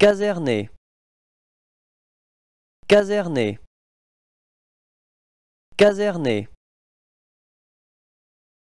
Caserné. Caserné. Caserné.